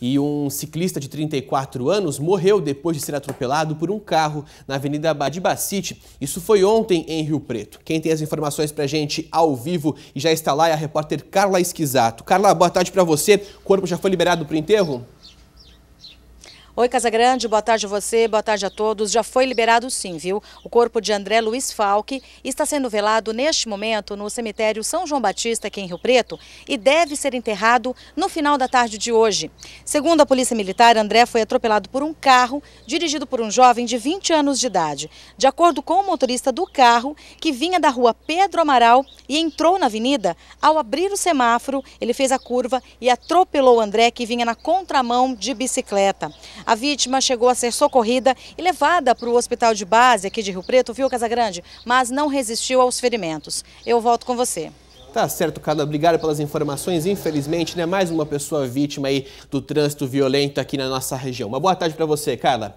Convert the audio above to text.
E um ciclista de 34 anos morreu depois de ser atropelado por um carro na Avenida Badibacite. Isso foi ontem em Rio Preto. Quem tem as informações a gente ao vivo e já está lá é a repórter Carla Esquisato. Carla, boa tarde para você. O corpo já foi liberado para o enterro? Oi, Casagrande, boa tarde a você, boa tarde a todos. Já foi liberado sim, viu? O corpo de André Luiz Falque está sendo velado neste momento no cemitério São João Batista, aqui em Rio Preto, e deve ser enterrado no final da tarde de hoje. Segundo a Polícia Militar, André foi atropelado por um carro dirigido por um jovem de 20 anos de idade. De acordo com o motorista do carro, que vinha da rua Pedro Amaral e entrou na avenida, ao abrir o semáforo, ele fez a curva e atropelou André, que vinha na contramão de bicicleta. A vítima chegou a ser socorrida e levada para o hospital de base aqui de Rio Preto, viu, Casagrande? Mas não resistiu aos ferimentos. Eu volto com você. Tá certo, Carla. Obrigado pelas informações. Infelizmente, né, mais uma pessoa vítima aí do trânsito violento aqui na nossa região. Uma boa tarde para você, Carla.